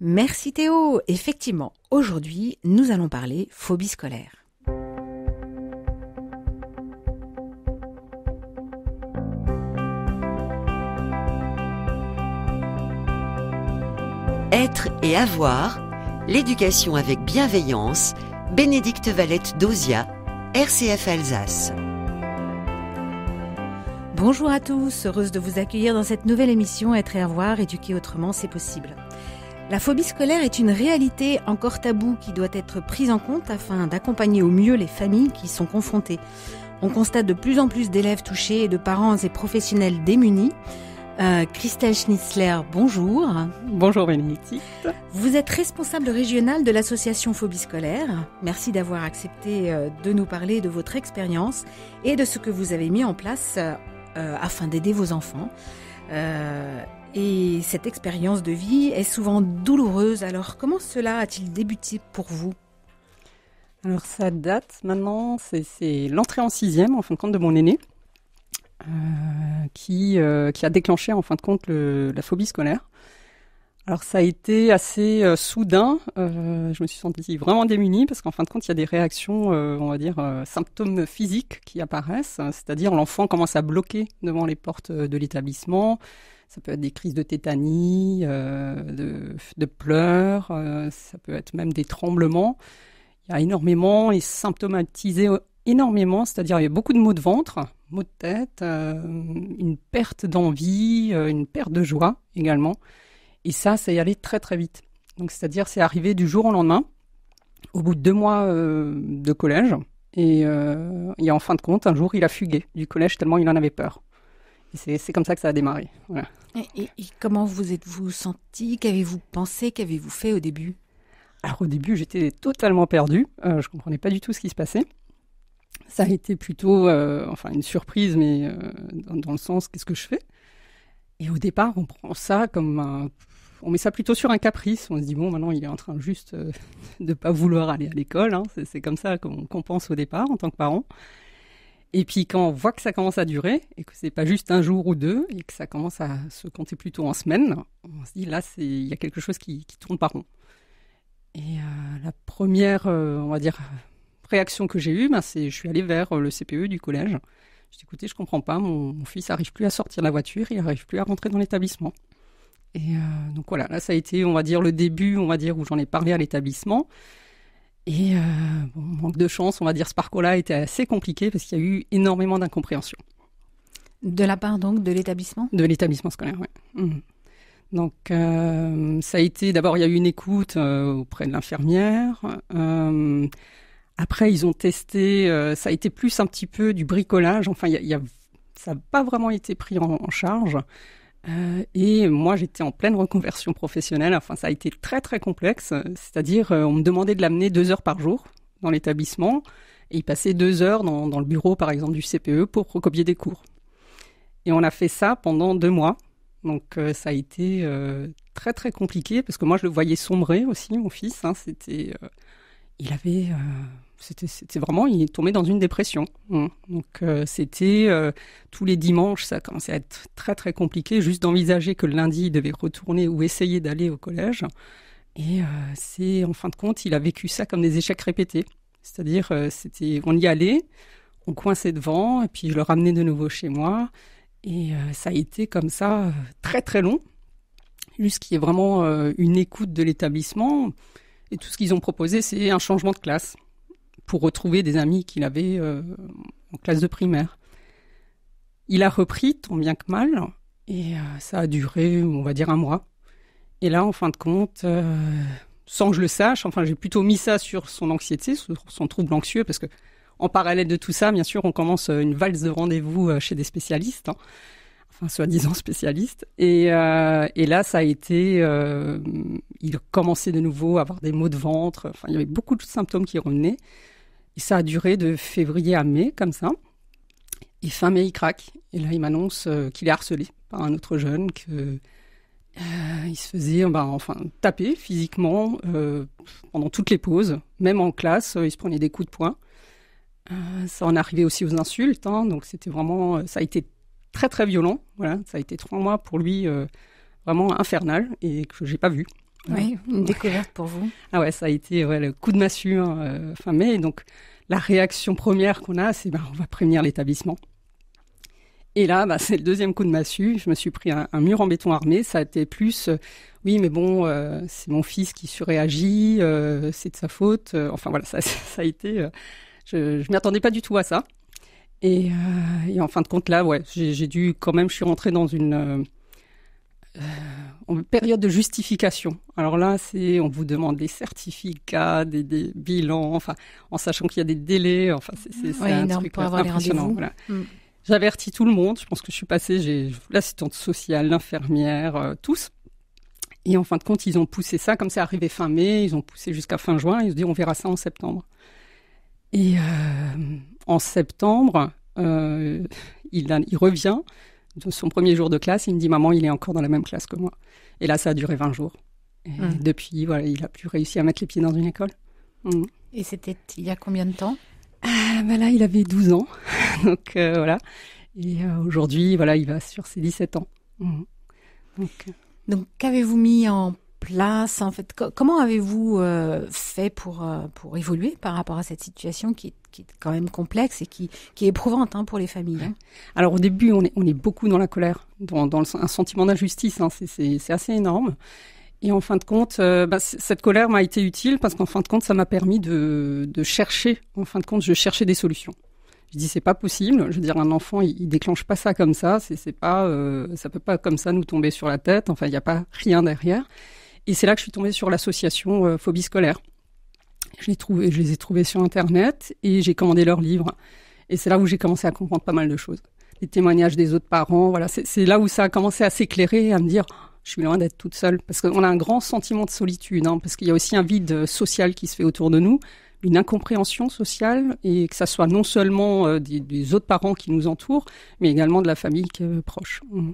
Merci Théo. Effectivement, aujourd'hui, nous allons parler phobie scolaire. Être et avoir, l'éducation avec bienveillance, Bénédicte Valette d'Ozia, RCF Alsace. Bonjour à tous, heureuse de vous accueillir dans cette nouvelle émission Être et avoir, éduquer autrement, c'est possible. La phobie scolaire est une réalité encore taboue qui doit être prise en compte afin d'accompagner au mieux les familles qui sont confrontées. On constate de plus en plus d'élèves touchés et de parents et professionnels démunis. Euh, Christelle Schnitzler, bonjour. Bonjour Bénédicte. Vous êtes responsable régionale de l'association Phobie scolaire. Merci d'avoir accepté euh, de nous parler de votre expérience et de ce que vous avez mis en place euh, afin d'aider vos enfants. Et cette expérience de vie est souvent douloureuse. Alors comment cela a-t-il débuté pour vous Alors ça date maintenant, c'est l'entrée en sixième en fin de compte de mon aîné. Euh, qui, euh, qui a déclenché en fin de compte la phobie scolaire. Alors ça a été assez euh, soudain. je me suis sentie vraiment démunie parce qu'en fin de compte, il y a des réactions, on va dire, symptômes physiques qui apparaissent. C'est-à-dire l'enfant commence à bloquer devant les portes de l'établissement. Ça peut être des crises de tétanie, euh, de, pleurs, euh, ça peut être même des tremblements. Il y a énormément, et symptomatisé énormément, c'est-à-dire il y a beaucoup de maux de ventre, maux de tête, euh, une perte d'envie, une perte de joie également. Et ça, ça y allait très très vite. Donc c'est-à-dire c'est arrivé du jour au lendemain, au bout de deux mois de collège. et en fin de compte, un jour, il a fugué du collège tellement il en avait peur c'est comme ça que ça a démarré. Et, comment vous êtes-vous senti Qu'avez-vous pensé Qu'avez-vous fait au début Alors au début, j'étais totalement perdue. Euh, je ne comprenais pas du tout ce qui se passait. Ça a été plutôt, euh, enfin, une surprise, mais euh, dans, le sens, qu'est-ce que je fais Et au départ, on prend ça comme on met ça plutôt sur un caprice. On se dit bon, maintenant, il est en train juste de ne pas vouloir aller à l'école. Hein. C'est comme ça qu'on pense au départ en tant que parent. Et puis quand on voit que ça commence à durer et que c'est pas juste un jour ou deux et que ça commence à se compter plutôt en semaines, on se dit là il y a quelque chose qui, qui tourne pas rond. Et euh, la première, euh, on va dire réaction que j'ai eue, ben, c'est je suis allée vers euh, le CPE du collège. J'ai dit écoutez, je comprends pas, mon, fils n'arrive plus à sortir de la voiture, il n'arrive plus à rentrer dans l'établissement. Et donc voilà, là ça a été, on va dire, le début, on va dire, où j'en ai parlé à l'établissement. Et euh, bon, manque de chance, on va dire, ce parcours-là était assez compliqué parce qu'il y a eu énormément d'incompréhension. De la part donc de l'établissement De l'établissement scolaire, oui. Mmh. Donc euh, ça a été, d'abord il y a eu une écoute euh, auprès de l'infirmière. après ils ont testé, ça a été plus un petit peu du bricolage, enfin ça n'a pas vraiment été pris en charge. Euh, et moi, j'étais en pleine reconversion professionnelle. Enfin, ça a été très, très complexe. C'est-à-dire, euh, on me demandait de l'amener deux heures par jour dans l'établissement. Et il passait deux heures dans, le bureau, par exemple, du CPE pour recopier des cours. Et on a fait ça pendant deux mois. Donc, euh, ça a été très, très compliqué parce que moi, je le voyais sombrer aussi, mon fils. Hein. C'était. il avait c'était vraiment, il est tombé dans une dépression. Donc euh, c'était euh, tous les dimanches, ça commençait à être très très compliqué, juste d'envisager que le lundi il devait retourner ou essayer d'aller au collège. Et euh, c'est en fin de compte, il a vécu ça comme des échecs répétés. C'est-à-dire, c'était, on y allait, on coinçait devant, et puis je le ramenais de nouveau chez moi. Et ça a été comme ça très très long, qu'il y ait vraiment une écoute de l'établissement. Et tout ce qu'ils ont proposé, c'est un changement de classe pour retrouver des amis qu'il avait euh, en classe de primaire. Il a repris, tant bien que mal, et euh, ça a duré, on va dire, un mois. Et là, en fin de compte, euh, sans que je le sache, enfin, j'ai plutôt mis ça sur son anxiété, sur son trouble anxieux, parce que en parallèle de tout ça, bien sûr, on commence une valse de rendez-vous chez des spécialistes, hein. enfin, soi-disant spécialistes. Et, et, là, ça a été, il commençait de nouveau à avoir des maux de ventre. il y avait beaucoup de symptômes qui revenaient. Et ça a duré de février à mai, comme ça. Et fin mai, il craque. Et là, il m'annonce euh, qu'il est harcelé par un autre jeune, qu'il euh, se faisait bah, enfin taper physiquement euh, pendant toutes les pauses, même en classe, il se prenait des coups de poing. ça en arrivait aussi aux insultes, hein. donc c'était vraiment, ça a été très très violent. Voilà, ça a été trois mois pour lui vraiment infernal et que je n'ai pas vu. Oui, une découverte pour vous. Ah ouais, ça a été ouais, le coup de massue hein, euh, fin Donc la réaction première qu'on a, c'est bah, on va prévenir l'établissement. Et là, bah, c'est le deuxième coup de massue. Je me suis pris un, mur en béton armé. Ça a été plus, euh, oui, mais bon, euh, c'est mon fils qui surréagit, euh, c'est de sa faute. enfin voilà, ça, ça a été. je ne m'y attendais pas du tout à ça. Et, en fin de compte, là, ouais, j'ai dû quand même. Je suis rentrée dans une euh, période de justification. Alors là, c'est on vous demande des certificats, des, bilans, enfin, en sachant qu'il y a des délais. Enfin, c'est un truc impressionnant. Mm. J'avertis tout le monde. Je pense que je suis passée. J'ai l'assistante sociale, l'infirmière, euh, tous. Et en fin de compte, ils ont poussé ça comme c'est arrivé fin mai. Ils ont poussé jusqu'à fin juin. Ils se disent on verra ça en septembre. Et euh, en septembre, il, il revient son premier jour de classe, il me dit Maman, il est encore dans la même classe que moi. Et là, ça a duré 20 jours. Et mmh. depuis, voilà, il a plus réussi à mettre les pieds dans une école. Mmh. Et c'était il y a combien de temps ah ben Là, il avait 12 ans. Donc euh, voilà. Et euh, aujourd'hui, voilà, il va sur ses 17 ans. Mmh. Donc, euh. Donc qu'avez-vous mis en place en fait Comment avez-vous euh, fait pour euh, pour évoluer par rapport à cette situation qui, qui est quand même complexe et qui, qui est éprouvante hein, pour les familles hein Alors au début, on est, on est beaucoup dans la colère, dans, un sentiment d'injustice, hein, c'est assez énorme. Et en fin de compte, euh, bah, cette colère m'a été utile parce qu'en fin de compte, ça m'a permis de, de chercher, en fin de compte, je cherchais des solutions. Je dis c'est pas possible. Je veux dire un enfant il, déclenche pas ça comme ça. C'est pas ça peut pas comme ça nous tomber sur la tête. Enfin il n'y a pas rien derrière. Et c'est là que je suis tombée sur l'association euh, Phobie scolaire. Je, je les ai trouvés sur Internet et j'ai commandé leurs livres. Et c'est là où j'ai commencé à comprendre pas mal de choses. Les témoignages des autres parents, voilà, c'est là où ça a commencé à s'éclairer, à me dire, je suis loin d'être toute seule. Parce qu'on a un grand sentiment de solitude, hein, parce qu'il y a aussi un vide social qui se fait autour de nous, une incompréhension sociale, et que ça soit non seulement euh, des, autres parents qui nous entourent, mais également de la famille proche. Mmh.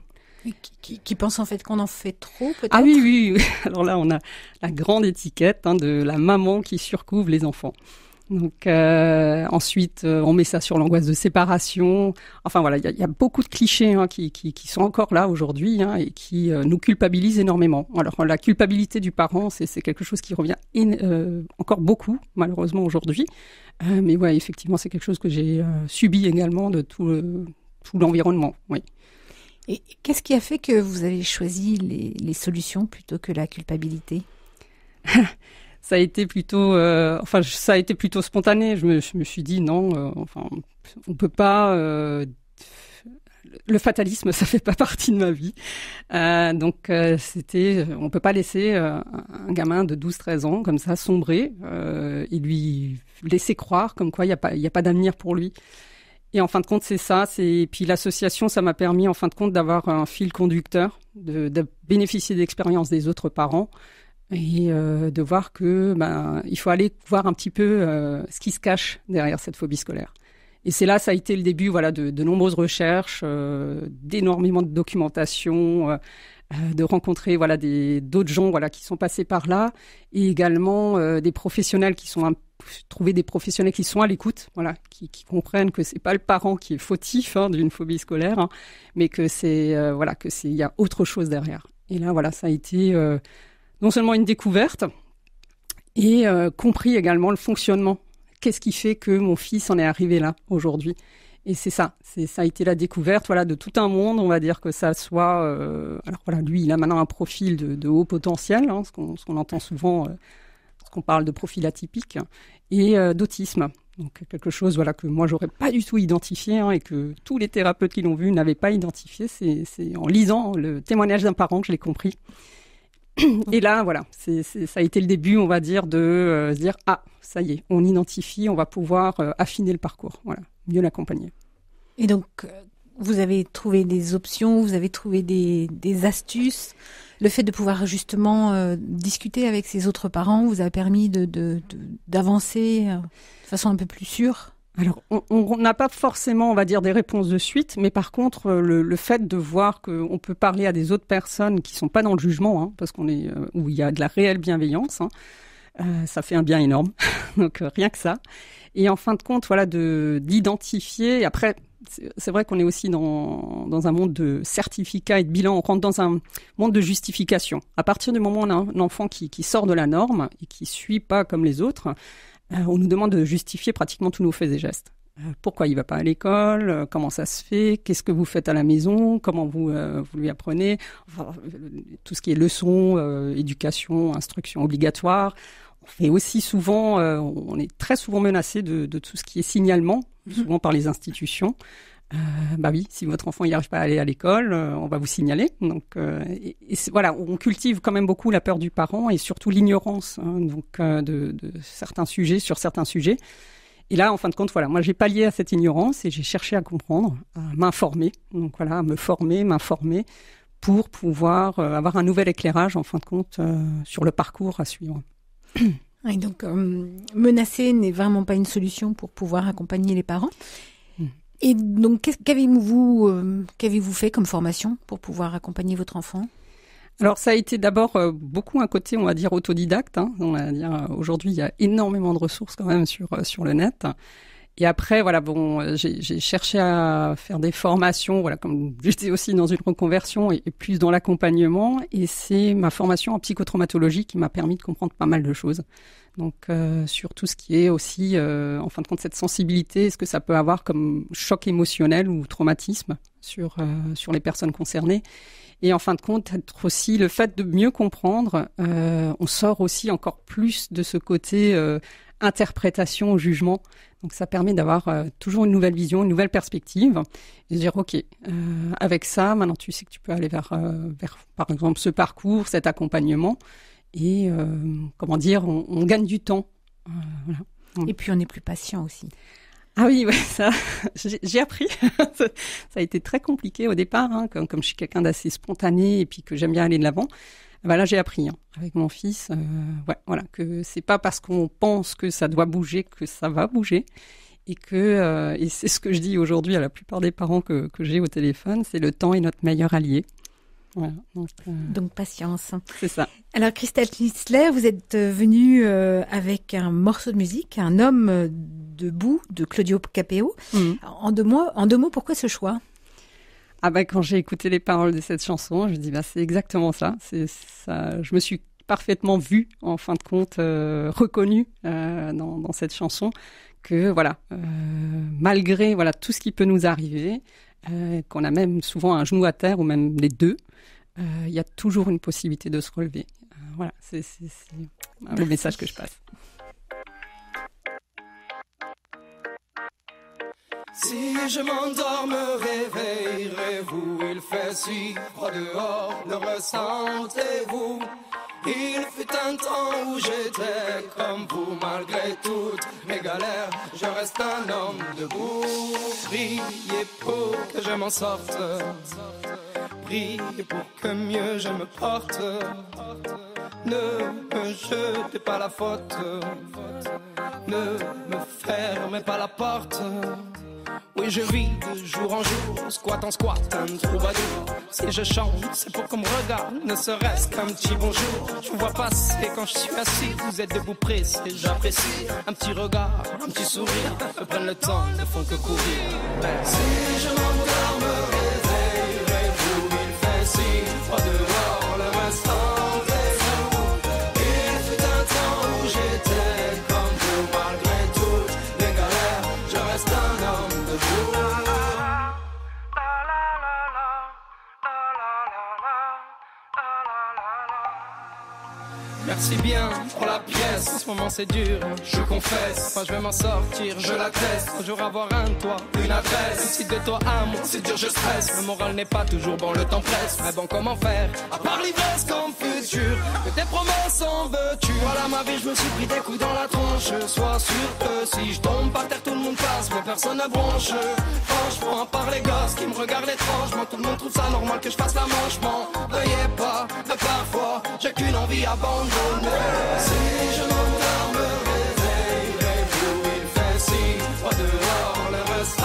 Qui, pensent en fait qu'on en fait trop, peut-être Ah oui, oui, Alors là, on a la grande étiquette hein, de la maman qui surcouvre les enfants. Donc euh, ensuite, euh, on met ça sur l'angoisse de séparation. Enfin voilà, il y, a beaucoup de clichés hein, qui, sont encore là aujourd'hui hein, et qui euh, nous culpabilisent énormément. Alors la culpabilité du parent, c'est quelque chose qui revient encore beaucoup malheureusement aujourd'hui. mais ouais, effectivement, c'est quelque chose que j'ai subi également de tout, tout l'environnement. Oui. Et qu'est-ce qui a fait que vous avez choisi les, solutions plutôt que la culpabilité Ça a été plutôt, euh, enfin, ça a été plutôt spontané. Je me, suis dit non, on euh, enfin, on peut pas. Euh, le fatalisme, ça fait pas partie de ma vie. donc, c'était, on peut pas laisser un gamin de 12-13 ans comme ça sombrer et lui laisser croire comme quoi il n'y a pas, a pas d'avenir pour lui. Et en fin de compte, c'est ça. Et puis l'association, ça m'a permis, en fin de compte, d'avoir un fil conducteur, de, de bénéficier d'expériences des autres parents et euh, de voir que ben, il faut aller voir un petit peu euh, ce qui se cache derrière cette phobie scolaire. Et c'est là, ça a été le début voilà, de, nombreuses recherches, euh, d'énormément de documentation, euh, euh, de rencontrer voilà, d'autres gens voilà, qui sont passés par là, et également des professionnels qui sont trouver des professionnels qui sont à l'écoute, voilà, qui, comprennent que c'est pas le parent qui est fautif hein, d'une phobie scolaire, hein, mais que c'est voilà que c'est il y a autre chose derrière. Et là voilà, ça a été non seulement une découverte et compris également le fonctionnement qu'est-ce qui fait que mon fils en est arrivé là aujourd'hui et c'est ça, c'est ça a été la découverte, voilà, de tout un monde. On va dire que ça soit, euh, alors voilà, lui, il a maintenant un profil de, haut potentiel, hein, ce qu'on entend souvent, euh, ce qu'on parle de profil atypique et euh, d'autisme. Donc quelque chose, voilà, que moi j'aurais pas du tout identifié hein, et que tous les thérapeutes qui l'ont vu n'avaient pas identifié. C'est en lisant le témoignage d'un parent que je l'ai compris. Et là, voilà, ça a été le début, on va dire, de euh, se dire ah, ça y est, on identifie, on va pouvoir euh, affiner le parcours, voilà, mieux l'accompagner. Et donc, euh, vous avez trouvé des options, vous avez trouvé des, astuces. Le fait de pouvoir justement discuter avec ces autres parents vous a permis d'avancer de, façon un peu plus sûre alors, on n'a pas forcément, on va dire, des réponses de suite, mais par contre, euh, le, fait de voir qu'on peut parler à des autres personnes qui sont pas dans le jugement, hein, parce qu'on est euh, où il y a de la réelle bienveillance, hein, euh, ça fait un bien énorme. Donc rien que ça. Et en fin de compte, voilà, de d'identifier. Après, c'est vrai qu'on est aussi dans, dans un monde de certificats et de bilan. On rentre dans un monde de justification. À partir du moment où on a un enfant qui, qui sort de la norme et qui suit pas comme les autres, euh, on nous demande de justifier pratiquement tous nos faits et gestes. Euh, pourquoi il va pas à l'école euh, Comment ça se fait Qu'est-ce que vous faites à la maison Comment vous, lui apprenez Tout ce qui est leçons, éducation, instruction obligatoire. On aussi souvent, on est très souvent menacé de, tout ce qui est signalement, mhm. souvent par les institutions. Euh, bah oui, si votre enfant arrive pas à aller à l'école, euh, on va vous signaler. Donc euh, voilà, on cultive quand même beaucoup la peur du parent et surtout l'ignorance hein, donc de, certains sujets sur certains sujets. Et là, en fin de compte, voilà, moi j'ai pallié à cette ignorance et j'ai cherché à comprendre, à m'informer. Donc voilà, à me former, m'informer pour pouvoir avoir un nouvel éclairage en fin de compte sur le parcours à suivre. donc, menacer n'est vraiment pas une solution pour pouvoir accompagner les parents. Et donc, qu'avez-vous euh, quavez fait comme formation pour pouvoir accompagner votre enfant alors ça a été d'abord euh, beaucoup un côté, on va dire, autodidacte. Hein. Euh, aujourd'hui il y a énormément de ressources quand même sur le net. Et après, voilà, bon, j'ai cherché à faire des formations, voilà, comme j'étais aussi dans une reconversion et, plus dans l'accompagnement. Et c'est ma formation en psychotraumatologie qui m'a permis de comprendre pas mal de choses. Donc, euh, sur tout ce qui est aussi, euh, en fin de compte, cette sensibilité, ce que ça peut avoir comme choc émotionnel ou traumatisme sur, euh, sur les personnes concernées. Et en fin de compte, être aussi le fait de mieux comprendre, on sort aussi encore plus de ce côté interprétation au jugement. Donc ça permet d'avoir euh, toujours une nouvelle vision, une nouvelle perspective et dire ok, euh, avec ça, maintenant tu sais que tu peux aller vers, euh, par exemple ce parcours, cet accompagnement et comment dire, on, gagne du temps. Et puis on est plus patient aussi. Ah oui, ça, j'ai appris. ça a été très compliqué au départ, hein, comme je suis quelqu'un d'assez spontané et puis que j'aime bien aller de l'avant. Ah bah là j'ai appris hein. avec mon fils, que euh, ouais, voilà, que c'est pas parce qu'on pense que ça doit bouger que ça va bouger. Et que euh, et c'est ce que je dis aujourd'hui à la plupart des parents que, que j'ai au téléphone, c'est le temps est notre meilleur allié. Euh, donc, patience. C'est ça. Alors Christelle Schnitzler, vous êtes venue avec un morceau de musique, un homme debout de Claudio Capéo. Mmh. En deux en deux mots, pourquoi ce choix ah bah, quand j'ai écouté les paroles de cette chanson, je me dis bah c'est exactement ça. C'est ça. Je me suis parfaitement vue en fin de compte, euh, reconnue euh, dans, cette chanson que voilà euh, malgré voilà tout ce qui peut nous arriver, qu'on a même souvent un genou à terre ou même les deux, il y a toujours une possibilité de se relever. voilà, c'est le message que je passe. Si je m'endors, me réveillerez-vous. Il fait si froid dehors, le ressentez-vous. Il fut un temps où j'étais comme vous, malgré toutes mes galères, je reste un homme debout. Priez pour que je m'en sorte, priez pour que mieux je me porte. Ne me jetez pas la faute, ne me fermez pas la porte. Et je vis de jour en jour, squat en squat, un troubadour. Si je chante, c'est pour qu'on me regarde, ne serait-ce qu'un petit bonjour. Je vous vois passer quand je suis assis, vous êtes debout c'est j'apprécie. Un petit regard, un petit sourire, prennent le temps, ne font que courir. si je Merci bien en ce moment c'est dur, je confesse. Enfin, je vais m'en sortir, je l'atteste. Toujours avoir un toit, une adresse. Si de toi à moi, c'est dur, je stresse. Le moral n'est pas toujours bon, le temps presse. Mais bon, comment faire À part l'ivresse comme futur, que tes promesses en veux-tu Voilà ma vie, je me suis pris des coups dans la tronche. Sois sûr que si je tombe par terre, tout le monde passe, mais personne ne bronche. Franchement, par les gosses qui me regardent étrangement, tout le monde trouve ça normal que je fasse la manche. M'en veuillez pas, mais parfois, j'ai qu'une envie abandonnée. Et je m'en dors, me il fait si, en dehors, le reste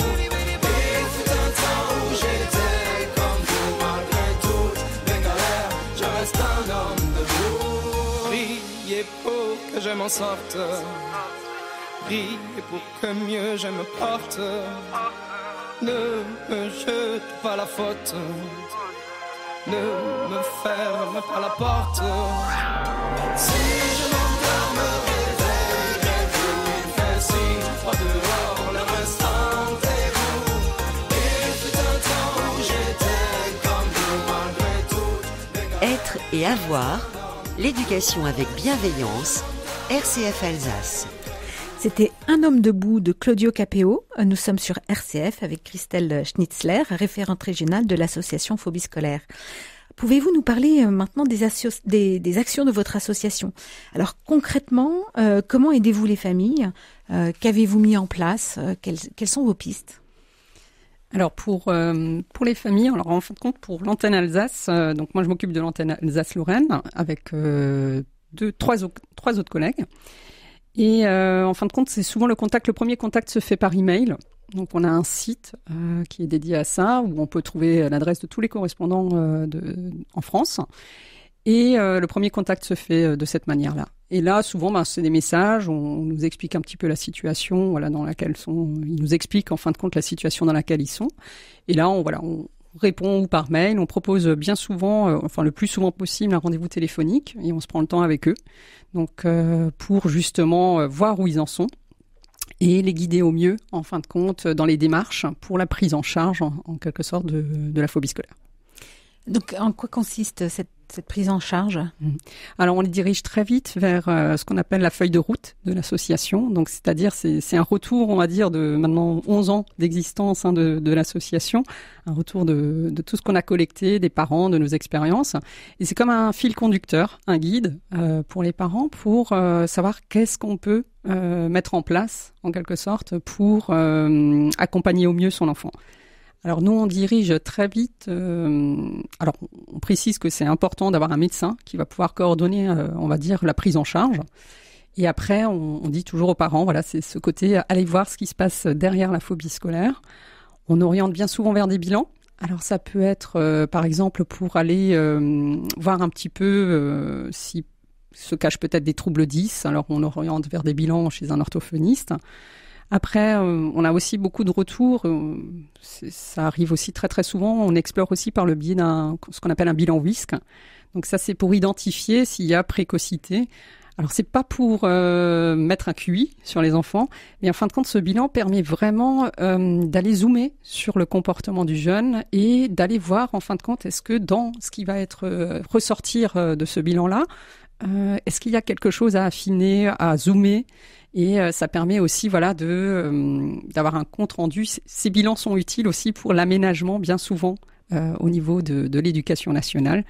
Oui, Il fut un temps où j'étais comme vous, malgré tout. Bien galères, je reste un homme de vous. Priez pour que je m'en sorte, priez pour que mieux je me porte. Ne me jete pas la faute ne me ferme pas la porte. Si je m'endors, me réveille, vous il fait si froid dehors, le ressentez-vous. Et tout un temps où j'étais comme vous, malgré tout. Être et avoir, l'éducation avec bienveillance, RCF Alsace. C'était Un homme debout de Claudio Capéo. Nous sommes sur RCF avec Christelle Schnitzler, référente régionale de l'association Phobie scolaire. Pouvez-vous nous parler euh, maintenant des, actions de votre association Alors concrètement, euh, comment aidez-vous les familles euh, Qu'avez-vous mis en place quelles, sont vos pistes alors pour pour les familles, alors en fin de compte pour l'antenne Alsace, donc moi je m'occupe de l'antenne Alsace-Lorraine avec deux trois trois autres collègues. Et euh, en fin de compte, c'est souvent le contact. Le premier contact se fait par email. Donc on a un site euh, qui est dédié à ça où on peut trouver l'adresse de tous les correspondants euh, de, en France. Et le premier contact se fait de cette manière-là. Et là, souvent, ben, c'est des messages, on, on, nous explique un petit peu la situation, voilà, dans laquelle sont, ils nous expliquent en fin de compte la situation dans laquelle ils sont. Et là, on, voilà, on, répond ou par mail. On propose bien souvent, euh, enfin le plus souvent possible, un rendez-vous téléphonique et on se prend le temps avec eux. Donc euh, pour justement euh, voir où ils en sont et les guider au mieux, en fin de compte, dans les démarches pour la prise en charge, en, quelque sorte, de la phobie scolaire. Donc en quoi consiste cette cette prise en charge mhm. Alors on les dirige très vite vers euh, ce qu'on appelle la feuille de route de l'association. Donc c'est-à-dire c'est un retour, on va dire, de maintenant 11 ans d'existence hein, de, l'association, un retour de, tout ce qu'on a collecté des parents, de nos expériences. Et c'est comme un fil conducteur, un guide euh, pour les parents pour euh, savoir qu'est-ce qu'on peut mettre en place en quelque sorte pour accompagner au mieux son enfant. Alors nous, on dirige très vite. Euh, alors on précise que c'est important d'avoir un médecin qui va pouvoir coordonner, euh, on va dire, la prise en charge. Et après, on, dit toujours aux parents, voilà, c'est ce côté, allez voir ce qui se passe derrière la phobie scolaire. On oriente bien souvent vers des bilans. Alors ça peut être, euh, par exemple, pour aller voir un petit peu si se cachent peut-être des troubles 10. Alors on oriente vers des bilans chez un orthophoniste. Après, euh, on a aussi beaucoup de retours. Euh, ça arrive aussi très très souvent. On explore aussi par le biais d'un ce qu'on appelle un bilan whisk. Donc ça, c'est pour identifier s'il y a précocité. Alors c'est pas pour euh, mettre un QI sur les enfants, mais en fin de compte, ce bilan permet vraiment d'aller zoomer sur le comportement du jeune et d'aller voir en fin de compte est-ce que dans ce qui va être ressortir de ce bilan-là, euh, est-ce qu'il y a quelque chose à affiner, à zoomer et euh, ça permet aussi voilà de euh, d'avoir un compte rendu. Ces bilans sont utiles aussi pour l'aménagement bien souvent au niveau de, de l'éducation nationale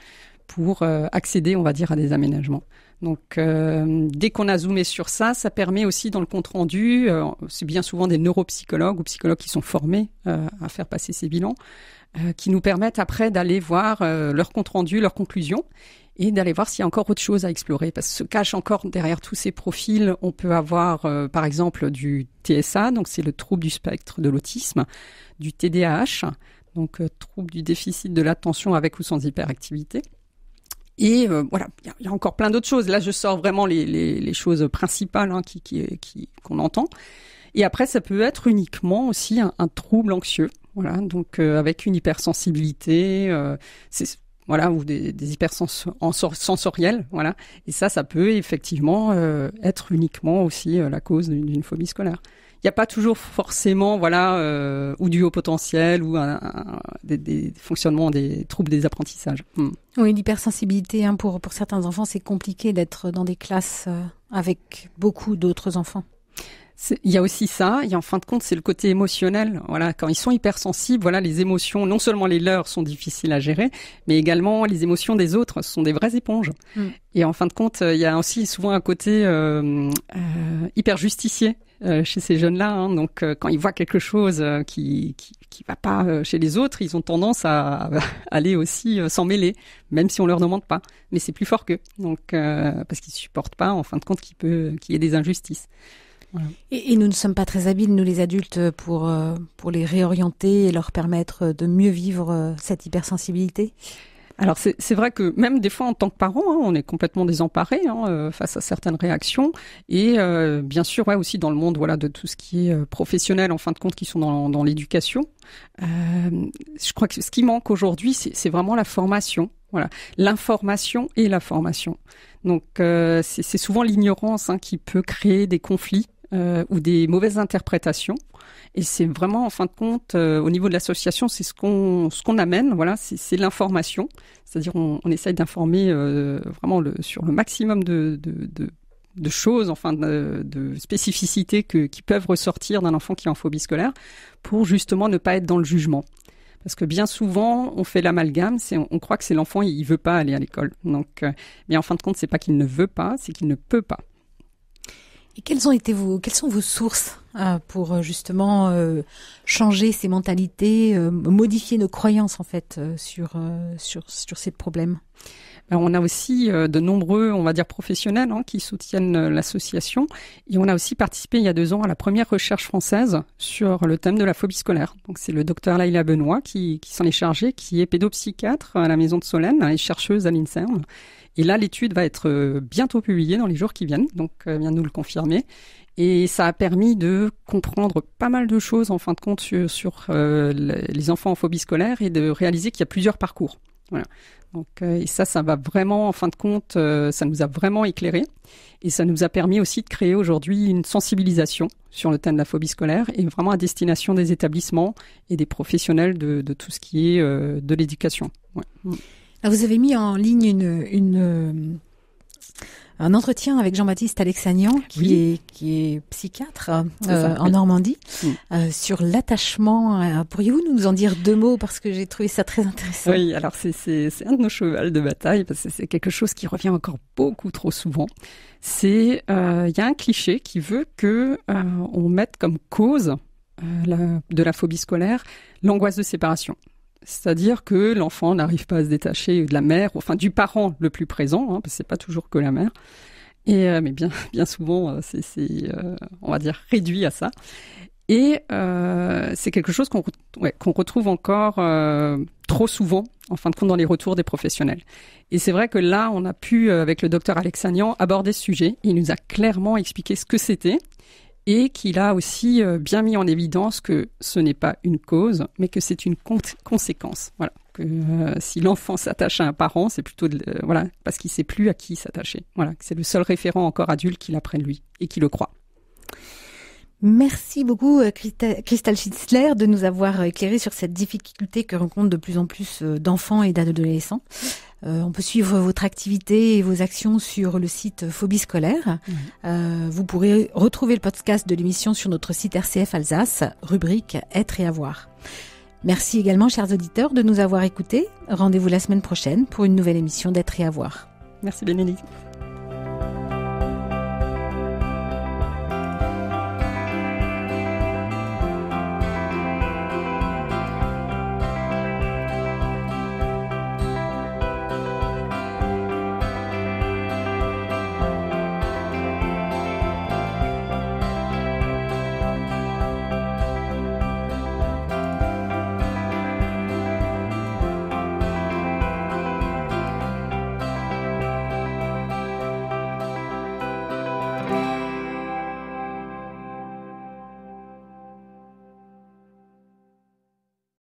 pour accéder on va dire à des aménagements. Donc dès qu'on a zoomé sur ça, ça permet aussi dans le compte rendu, c'est bien souvent des neuropsychologues ou psychologues qui sont formés à faire passer ces bilans, qui nous permettent après d'aller voir leur compte rendu, leurs conclusions et d'aller voir s'il y a encore autre chose à explorer parce que se cache encore derrière tous ces profils, on peut avoir euh, par exemple du TSA, donc c'est le trouble du spectre de l'autisme, du TDAH, donc euh, trouble du déficit de l'attention avec ou sans hyperactivité. Et euh, voilà, il y, a encore plein d'autres choses. Là, je sors vraiment les, les, choses principales hein, qui, qu'on entend. Et après, ça peut être uniquement aussi un, trouble anxieux. Voilà, donc avec une hypersensibilité, c'est voilà, ou des, des hypersensoriels, voilà. Et ça, ça peut effectivement euh, être uniquement aussi euh, la cause d'une phobie scolaire. Il n'y a pas toujours forcément, voilà, euh, ou du haut potentiel, ou un, des, fonctionnements des troubles des apprentissages. Hmm. Oui, l'hypersensibilité, hein, pour, pour certains enfants, c'est compliqué d'être dans des classes euh, avec beaucoup d'autres enfants. Il y a aussi ça. Et en fin de compte, c'est le côté émotionnel. Voilà, quand ils sont hypersensibles, voilà, les émotions, non seulement les leurs sont difficiles à gérer, mais également les émotions des autres ce sont des vraies éponges. Mm. Et en fin de compte, euh, il y a aussi souvent un côté euh, euh hyper justicier. Euh, chez ces jeunes-là. Hein. Donc, quand ils voient quelque chose qui, qui, qui va pas chez les autres, ils ont tendance à, aller aussi s'en mêler, même si on leur demande pas. Mais c'est plus fort qu'eux, donc parce qu'ils supportent pas, en fin de compte, qu'il peut qu'il y ait des injustices. Et, nous ne sommes pas très habiles, nous les adultes, pour, euh, pour les réorienter et leur permettre de mieux vivre euh, cette hypersensibilité alors c'est vrai que même des fois en tant que parent, hein, on est complètement désemparé hein, euh, face à certaines réactions et bien sûr ouais, aussi dans le monde voilà de tout ce qui est professionnel en fin de compte qui sont dans, dans l'éducation. je crois que ce qui manque aujourd'hui c'est vraiment la formation. Voilà, l'information et la formation. Donc c'est souvent l'ignorance hein, qui peut créer des conflits euh, ou des mauvaises interprétations. Et c'est vraiment, en fin de compte, euh, au niveau de l'association, c'est ce qu'on ce qu'on amène, voilà, c'est l'information. C'est-à-dire, on, on, essaye d'informer euh, vraiment sur le maximum de, de, de, choses, enfin de, spécificités que, qui peuvent ressortir d'un enfant qui est en phobie scolaire, pour justement ne pas être dans le jugement. Parce que bien souvent, on fait l'amalgame, c'est on, croit que c'est l'enfant, il, il veut pas aller à l'école. Donc, mais en fin de compte, c'est pas qu'il ne veut pas, c'est qu'il ne peut pas. Et quelles ont été vos, quelles sont vos sources euh, pour euh, justement euh, changer ces mentalités, modifier nos croyances en fait sur, sur, sur ces problèmes ben, on a aussi de nombreux, on va dire, professionnels hein, qui soutiennent l'association. Et on a aussi participé il y a deux ans à la première recherche française sur le thème de la phobie scolaire. Donc c'est le docteur Laila Benoît qui, qui s'en est chargé, qui est pédopsychiatre à la maison de Solène et chercheuse à l'INSERM. Et là, l'étude va être euh, bientôt publiée dans les jours qui viennent, donc viens euh, vient nous le confirmer. Et ça a permis de comprendre pas mal de choses en fin de compte sur, euh, les enfants en phobie scolaire et de réaliser qu'il y a plusieurs parcours. Voilà. Donc, et ça, ça va vraiment, en fin de compte, ça nous a vraiment éclairé. Et ça nous a permis aussi de créer aujourd'hui une sensibilisation sur le thème de la phobie scolaire et vraiment à destination des établissements et des professionnels de, tout ce qui est de l'éducation. Mm. Ah, vous avez mis en ligne euh, un entretien avec Jean-Baptiste Alexanian, qui, est, psychiatre euh, en Normandie, mm. euh, sur l'attachement. Pourriez-vous nous en dire deux mots parce que j'ai trouvé ça très intéressant Oui, alors c'est un de nos chevals de bataille parce que c'est quelque chose qui revient encore beaucoup trop souvent. C'est il y a un cliché qui veut que on mette comme cause de la phobie scolaire l'angoisse de séparation. C'est-à-dire que l'enfant n'arrive pas à se détacher de la mère, enfin du parent le plus présent, hein, parce que c'est pas toujours que la mère. Et euh, mais bien, bien souvent, euh, c'est, euh, on va dire, réduit à ça. Et c'est quelque chose qu'on, retrouve encore trop souvent, en fin de compte, dans les retours des professionnels. Et c'est vrai que là, on a pu, avec le docteur Alexanian, aborder ce sujet. Il nous a clairement expliqué ce que c'était et qu'il a aussi euh, bien mis en évidence que ce n'est pas une cause, mais que c'est une conséquence. Voilà. Que, euh, si l'enfant s'attache à un parent, c'est plutôt euh, voilà parce qu'il ne sait plus à qui s'attacher. Voilà, c'est le seul référent encore adulte qu'il apprenne lui et qui le croit. Merci beaucoup Christelle Schitzler de nous avoir éclairé sur cette difficulté que rencontrent de plus en plus d'enfants et d'adolescents. Euh, on peut suivre votre activité et vos actions sur le site Phobie scolaire. Euh, vous pourrez retrouver le podcast de l'émission sur notre site RCF Alsace, rubrique Être et avoir. Merci également, chers auditeurs, de nous avoir écoutés. Rendez-vous la semaine prochaine pour une nouvelle émission d'être et avoir. Merci Bénédicte.